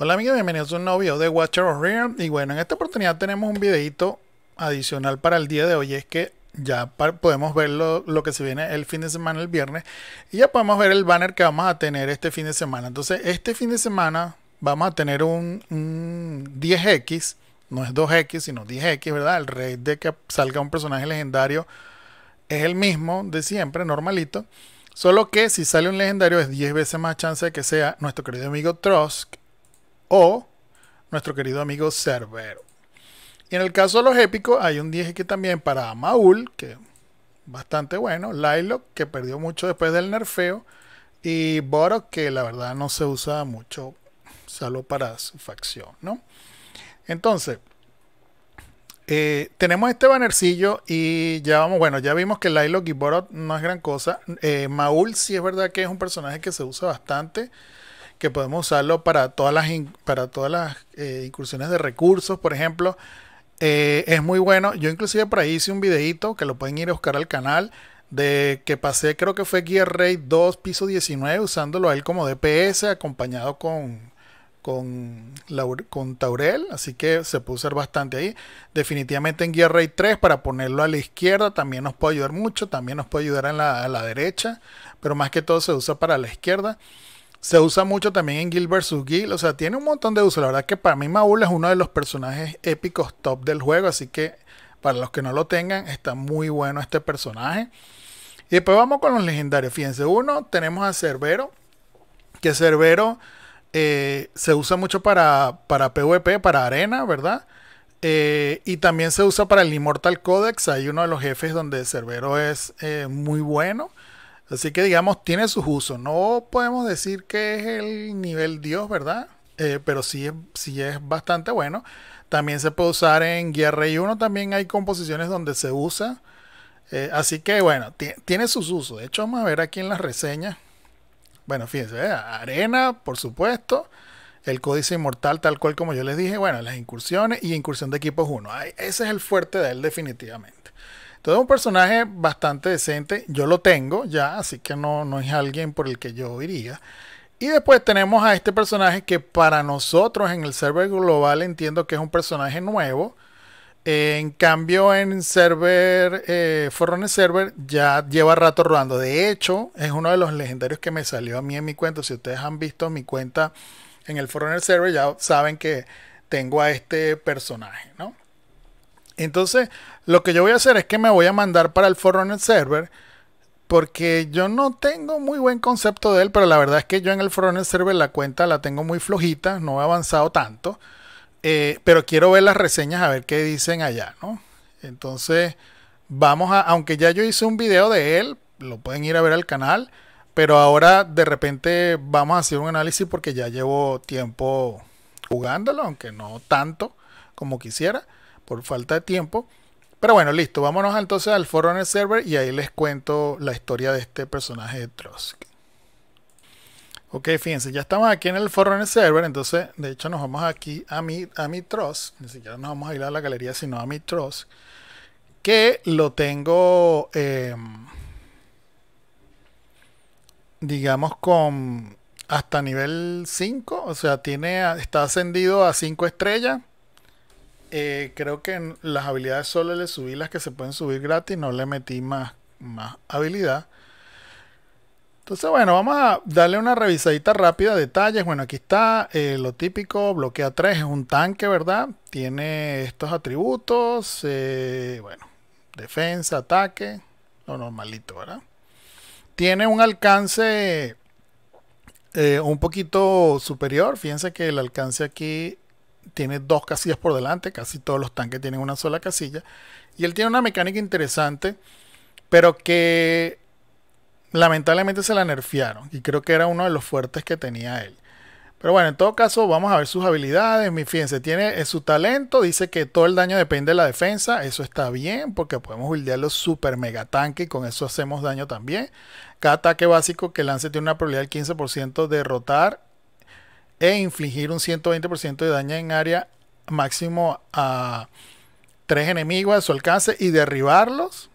Hola amigos, bienvenidos a un nuevo de Watcher of y bueno, en esta oportunidad tenemos un videito adicional para el día de hoy es que ya podemos ver lo, que se viene el fin de semana el viernes y ya podemos ver el banner que vamos a tener este fin de semana. Entonces este fin de semana vamos a tener un, 10X, no es 2X sino 10X, ¿verdad? El rey de que salga un personaje legendario es el mismo de siempre, normalito. Solo que si sale un legendario es 10 veces más chance de que sea nuestro querido amigo Trosk, o nuestro querido amigo Cerbero. Y en el caso de los épicos, hay un 10 que también para Maul, que bastante bueno, Liloc, que perdió mucho después del nerfeo, y Boros que la verdad no se usa mucho, salvo para su facción, ¿no? Entonces, eh, tenemos este bannercillo y ya vamos, bueno, ya vimos que Liloc y Borot no es gran cosa. Eh, Maul sí es verdad que es un personaje que se usa bastante que podemos usarlo para todas las, para todas eh, incursiones de recursos, por ejemplo. Eh, es muy bueno. Yo inclusive por ahí hice un videito que lo pueden ir a buscar al canal de que pasé, creo que fue Gear Raid 2 piso 19 usándolo a él como DPS acompañado con con, con Taurel, así que se puede usar bastante ahí. Definitivamente en Gear Raid 3 para ponerlo a la izquierda también nos puede ayudar mucho, también nos puede ayudar a la derecha, pero más que todo se usa para la izquierda. Se usa mucho también en Guild vs. Gil o sea, tiene un montón de uso. La verdad que para mí Maul es uno de los personajes épicos top del juego, así que para los que no lo tengan, está muy bueno este personaje. Y después vamos con los legendarios. Fíjense, uno, tenemos a Cerbero, que Cerbero eh, se usa mucho para, PvP, para arena, ¿verdad? Eh, y también se usa para el Immortal Codex. Hay uno de los jefes donde Cerbero es eh, muy bueno. Así que digamos, tiene sus usos. No podemos decir que es el nivel Dios, ¿verdad? Eh, pero sí, sí es bastante bueno. También se puede usar en Guía Rey 1, también hay composiciones donde se usa. Eh, así que bueno, tiene sus usos. De hecho, vamos a ver aquí en las reseñas. Bueno, fíjense, arena, por supuesto. El códice inmortal, tal cual como yo les dije. Bueno, las incursiones y incursión de equipos 1. ese es el fuerte de él definitivamente. Entonces un personaje bastante decente. Yo lo tengo ya, así que no, no es alguien por el que yo iría. Y después tenemos a este personaje que para nosotros en el server global entiendo que es un personaje nuevo. en cambio, en server, eh, Server ya lleva rato rodando. De hecho, es uno de los legendarios que me salió a mí en mi cuenta. Si ustedes han visto mi cuenta en el Forrone Server, ya saben que tengo a este personaje, ¿no? Entonces, lo que yo voy a hacer es que me voy a mandar para el Forerunner Server. Porque yo no tengo muy buen concepto de él, pero la verdad es que yo en el Forerunner Server la cuenta la tengo muy flojita, no he avanzado tanto. Eh, pero quiero ver las reseñas a ver qué dicen allá, ¿no? Entonces, vamos a, aunque ya yo hice un video de él, lo pueden ir a ver al canal, pero ahora de repente vamos a hacer un análisis porque ya llevo tiempo jugándolo, aunque no tanto como quisiera por falta de tiempo. Pero bueno, listo, vámonos entonces al Forerunner Server y ahí les cuento la historia de este personaje de Trosk. Ok, fíjense, ya estamos aquí en el Forerunner Server, entonces de hecho nos vamos aquí a mi, a mi ni siquiera nos vamos a ir a la galería, sino a mi trost. que lo tengo, em, digamos, con hasta nivel 5, o sea, tiene, está ascendido a 5 estrellas eh, creo que en las habilidades solo le subí las que se pueden subir gratis, no le metí más, más habilidad. Entonces, bueno, vamos a darle una revisadita rápida, detalles. Bueno, aquí está eh, lo típico, bloquea 3, es un tanque, ¿verdad? Tiene estos atributos, eh, bueno, defensa, ataque, lo normalito, ¿verdad? Tiene un alcance un poquito superior, fíjense que el alcance aquí tiene dos casillas por delante, casi todos los tanques tienen una sola casilla. Y él tiene una mecánica interesante, pero que lamentablemente se la nerfearon. Y creo que era uno de los fuertes que tenía él. Pero bueno, en todo caso, vamos a ver sus habilidades. Mi fíjense, tiene eh, su talento. Dice que todo el daño depende de la defensa. Eso está bien, porque podemos buildear los super mega tanques y con eso hacemos daño también. Cada ataque básico que lance tiene una probabilidad del 15% de rotar e infligir un 120% de daño en área máximo a tres enemigos a su alcance y derribarlos.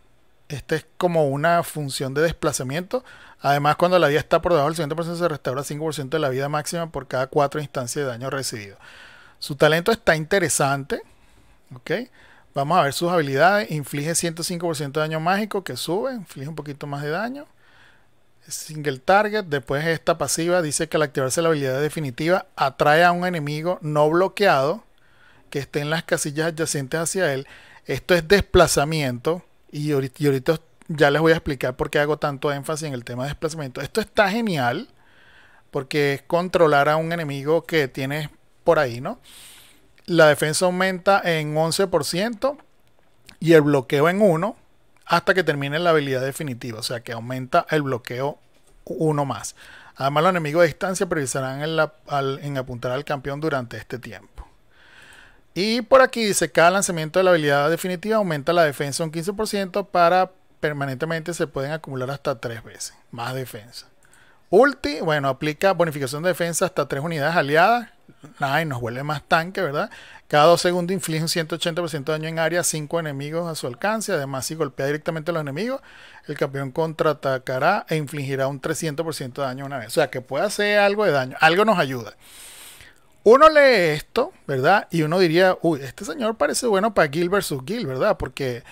Esta es como una función de desplazamiento. Además, cuando la vida está por debajo del 100%, se restaura 5% de la vida máxima por cada cuatro instancias de daño recibido. Su talento está interesante. Vamos a ver sus habilidades. Inflige 105% de daño mágico, que sube, inflige un poquito más de daño. Single target, después esta pasiva dice que al activarse la habilidad definitiva atrae a un enemigo no bloqueado que esté en las casillas adyacentes hacia él. Esto es desplazamiento y ahorita, ya les voy a explicar por qué hago tanto énfasis en el tema de desplazamiento. Esto está genial porque es controlar a un enemigo que tienes por ahí, ¿no? La defensa aumenta en 11% y el bloqueo en 1% hasta que termine la habilidad definitiva, o sea que aumenta el bloqueo uno más. Además, los enemigos de distancia priorizarán en, apuntar al campeón durante este tiempo. Y por aquí dice, cada lanzamiento de la habilidad definitiva aumenta la defensa un 15% para permanentemente se pueden acumular hasta tres veces más defensa. Ulti, bueno, aplica bonificación de defensa hasta tres unidades aliadas nada, y nos vuelve más tanque, ¿verdad? Cada dos segundos inflige un 180% de daño en área, cinco enemigos a su alcance. Además, si golpea directamente a los enemigos, el campeón contraatacará e infligirá un 300% de daño una vez. O sea, que puede hacer algo de daño. Algo nos ayuda. Uno lee esto, ¿verdad? Y uno diría, uy, este señor parece bueno para Gil versus Gil, ¿verdad? Porque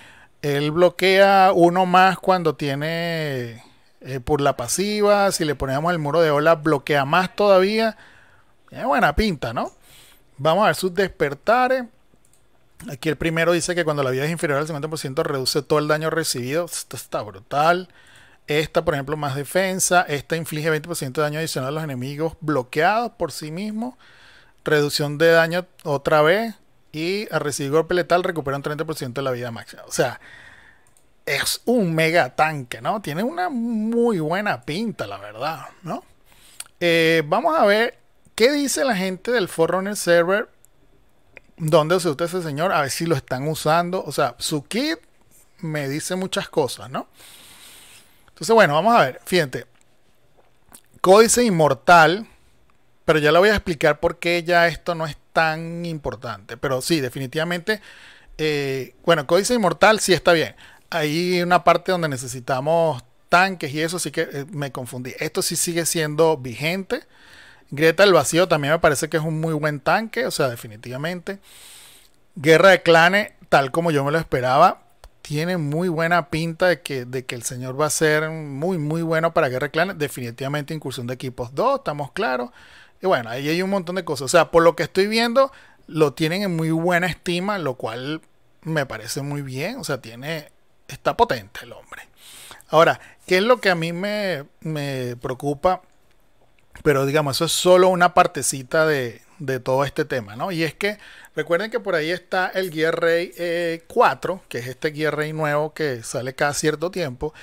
él bloquea uno más cuando tiene eh, por la pasiva. Si le ponemos el muro de ola, bloquea más todavía. Tiene buena pinta, ¿no? Vamos a ver sus despertares. Aquí el primero dice que cuando la vida es inferior al 50% reduce todo el daño recibido. Esto está brutal. Esta, por ejemplo, más defensa. Esta inflige 20% de daño adicional a los enemigos bloqueados por sí mismo. Reducción de daño otra vez. Y al recibir golpe letal recupera un 30% de la vida máxima. O sea, es un mega tanque, ¿no? Tiene una muy buena pinta, la verdad, ¿no? Eh, vamos a ver ¿Qué dice la gente del Forerunner Server? ¿Dónde se usa ese señor? A ver si lo están usando. O sea, su kit me dice muchas cosas, ¿no? Entonces, bueno, vamos a ver. Fíjate. Códice Inmortal. Pero ya le voy a explicar por qué ya esto no es tan importante. Pero sí, definitivamente. Eh, bueno, Códice Inmortal sí está bien. Hay una parte donde necesitamos tanques y eso, sí que eh, me confundí. Esto sí sigue siendo vigente. Greta el Vacío también me parece que es un muy buen tanque, o sea, definitivamente. Guerra de Clanes, tal como yo me lo esperaba, tiene muy buena pinta de que, de que el señor va a ser muy, muy bueno para Guerra de Clanes. Definitivamente Incursión de Equipos 2, estamos claros. Y bueno, ahí hay un montón de cosas. O sea, por lo que estoy viendo, lo tienen en muy buena estima, lo cual me parece muy bien. O sea, tiene, está potente el hombre. Ahora, ¿qué es lo que a mí me, me preocupa? Pero digamos, eso es solo una partecita de, todo este tema, ¿no? Y es que recuerden que por ahí está el guía rey 4, eh, que es este Gear rey nuevo que sale cada cierto tiempo.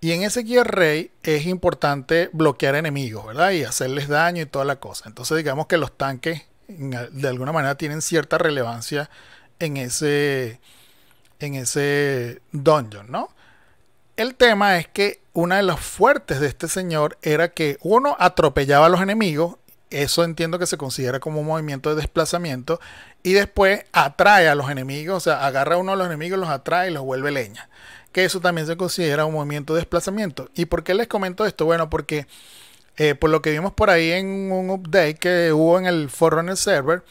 Y en ese guía rey es importante bloquear enemigos, ¿verdad? Y hacerles daño y toda la cosa. Entonces digamos que los tanques de alguna manera tienen cierta relevancia en ese, en ese dungeon, ¿no? El tema es que una de las fuertes de este señor era que uno atropellaba a los enemigos, eso entiendo que se considera como un movimiento de desplazamiento, y después atrae a los enemigos, o sea, agarra a uno de los enemigos, los atrae y los vuelve leña. Que eso también se considera un movimiento de desplazamiento. ¿Y por qué les comento esto? Bueno, porque eh, por lo que vimos por ahí en un update que hubo en el Forrunner server,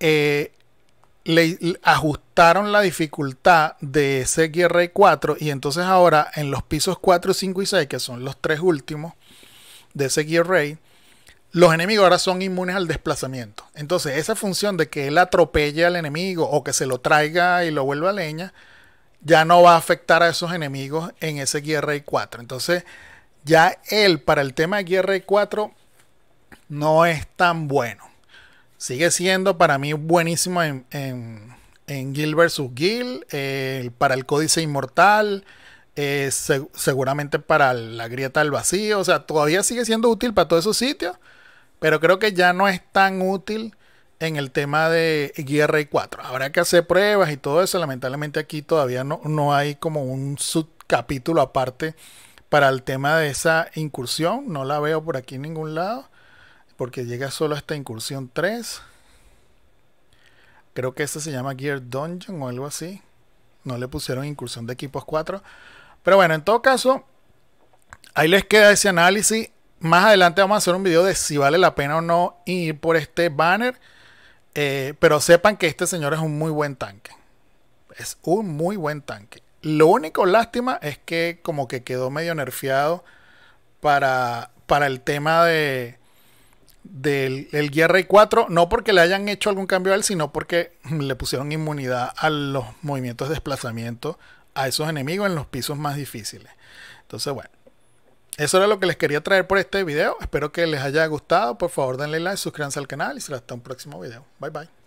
eh, le, ajustaron la dificultad de ese Rey 4 y entonces ahora en los pisos 4, 5 y 6, que son los tres últimos de ese Rey, los enemigos ahora son inmunes al desplazamiento. Entonces esa función de que él atropelle al enemigo o que se lo traiga y lo vuelva a leña, ya no va a afectar a esos enemigos en ese Rey 4. Entonces ya él para el tema de 4 no es tan bueno sigue siendo para mí buenísimo en, en, en Gil. vs. Gil eh, para el Códice Inmortal, eh, seguramente para la Grieta del Vacío, o sea, todavía sigue siendo útil para todos esos sitios, pero creo que ya no es tan útil en el tema de y 4. Habrá que hacer pruebas y todo eso, lamentablemente aquí todavía no, no hay como un subcapítulo aparte para el tema de esa incursión, no la veo por aquí en ningún lado porque llega solo a esta incursión 3. Creo que este se llama Gear Dungeon o algo así. No le pusieron incursión de equipos 4. Pero bueno, en todo caso, ahí les queda ese análisis. Más adelante vamos a hacer un video de si vale la pena o no ir por este banner. Eh, pero sepan que este señor es un muy buen tanque. Es un muy buen tanque. Lo único lástima es que como que quedó medio nerfeado para, para el tema de, del el Guía Rey 4, no porque le hayan hecho algún cambio a él, sino porque le pusieron inmunidad a los movimientos de desplazamiento a esos enemigos en los pisos más difíciles. Entonces, bueno, eso era lo que les quería traer por este video. Espero que les haya gustado. Por favor, denle like, suscríbanse al canal y será hasta un próximo video. Bye bye.